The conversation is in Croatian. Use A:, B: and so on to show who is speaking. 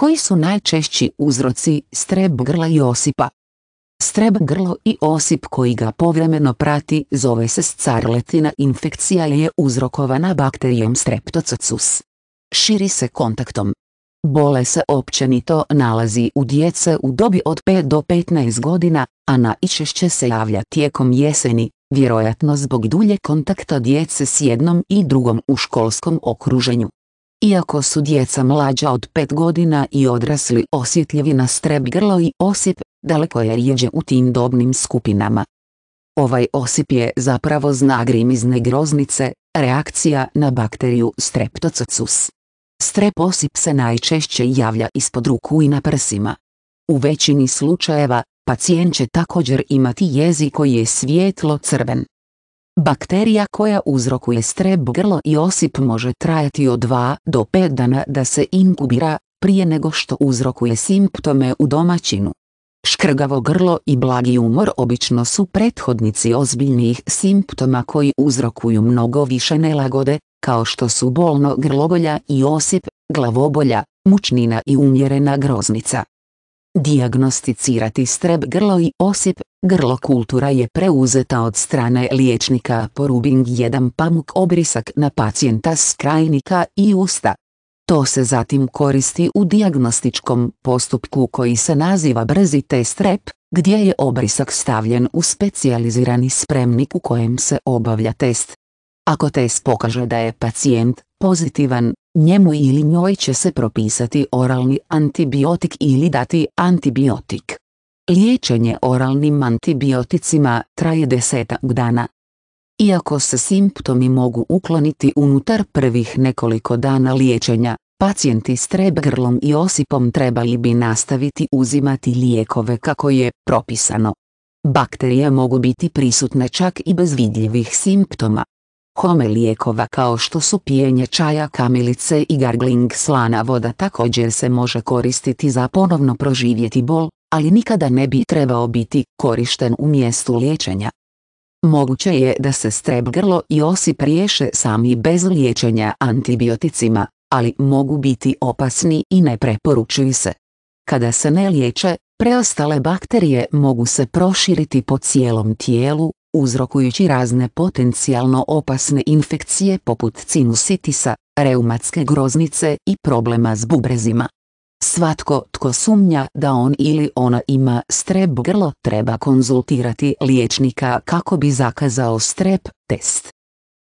A: Koji su najčešći uzroci streb grla i osipa? Streb grlo i osip koji ga povremeno prati zove se scarletina infekcija je uzrokovana bakterijom streptococcus. Širi se kontaktom. Bole se općenito nalazi u djece u dobi od 5 do 15 godina, a najčešće se javlja tijekom jeseni, vjerojatno zbog dulje kontakta djece s jednom i drugom u školskom okruženju. Iako su djeca mlađa od 5 godina i odrasli osjetljivi na strep grlo i osip, daleko je rijeđe u tim dobnim skupinama. Ovaj osip je zapravo znagrim iz groznice, reakcija na bakteriju streptococcus. Strep osip se najčešće javlja ispod ruku i na prsima. U većini slučajeva, pacijent će također imati jezik koji je svijetlo crven. Bakterija koja uzrokuje streb grlo i osip može trajati od 2 do 5 dana da se inkubira, prije nego što uzrokuje simptome u domaćinu. Škrgavo grlo i blagi umor obično su prethodnici ozbiljnih simptoma koji uzrokuju mnogo više nelagode, kao što su bolno grlogolja i osip, glavobolja, mučnina i umjerena groznica. Dijagnosticirati streb grlo i osip Grlo kultura je preuzeta od strane liječnika porubing jedan pamuk obrisak na pacijenta s krajnika i usta. To se zatim koristi u dijagnostičkom postupku koji se naziva brzi test rep, gdje je obrisak stavljen u specijalizirani spremnik u kojem se obavlja test. Ako test pokaže da je pacijent pozitivan, njemu ili njoj će se propisati oralni antibiotik ili dati antibiotik. Liječenje oralnim antibioticima traje desetak dana. Iako se simptomi mogu ukloniti unutar prvih nekoliko dana liječenja, pacijenti s trebgrlom i osipom trebali bi nastaviti uzimati lijekove kako je propisano. Bakterije mogu biti prisutne čak i bez vidljivih simptoma. Home lijekova kao što su pijenje čaja kamilice i gargling slana voda također se može koristiti za ponovno proživjeti bol, ali nikada ne bi trebao biti korišten u mjestu liječenja. Moguće je da se strep grlo i osip riješe sami bez liječenja antibioticima, ali mogu biti opasni i ne preporučuju se. Kada se ne liječe, preostale bakterije mogu se proširiti po cijelom tijelu, uzrokujući razne potencijalno opasne infekcije poput cinusitisa, reumatske groznice i problema s bubrezima. Svatko tko sumnja da on ili ona ima strep grlo treba konzultirati liječnika kako bi zakazao strep test.